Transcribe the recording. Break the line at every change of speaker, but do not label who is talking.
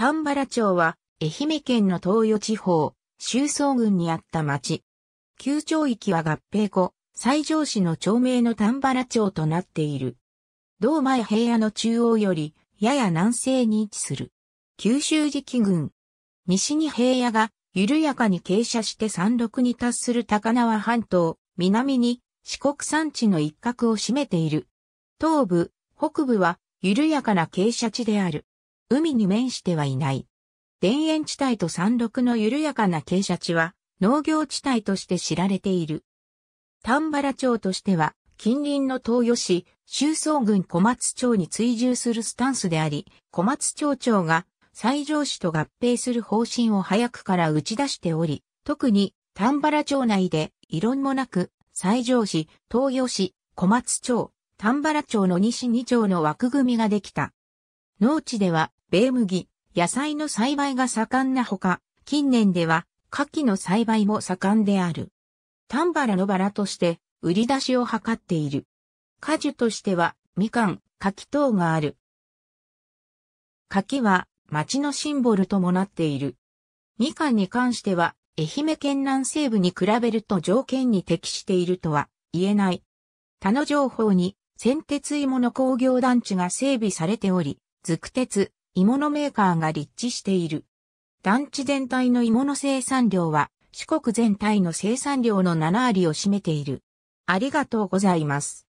丹原町は、愛媛県の東予地方、周総郡にあった町。旧町域は合併後、西条市の町名の丹原町となっている。道前平野の中央より、やや南西に位置する。九州時期郡。西に平野が、緩やかに傾斜して山麓に達する高輪半島、南に四国山地の一角を占めている。東部、北部は緩やかな傾斜地である。海に面してはいない。田園地帯と山麓の緩やかな傾斜地は農業地帯として知られている。丹原町としては近隣の東予市、周総郡小松町に追従するスタンスであり、小松町長が西条市と合併する方針を早くから打ち出しており、特に丹原町内で異論もなく、西条市、東予市、小松町、丹原町の西2町の枠組みができた。農地では米麦、野菜の栽培が盛んなほか、近年では、牡蠣の栽培も盛んである。丹原のバラとして、売り出しを図っている。果樹としては、みかん、柿等がある。柿は、町のシンボルともなっている。みかんに関しては、愛媛県南西部に比べると条件に適しているとは言えない。他の情報に、先鉄芋の工業団地が整備されており、ず鉄、鋳物メーカーが立地している。団地全体の鋳物生産量は四国全体の生産量の7割を占めている。ありがとうございます。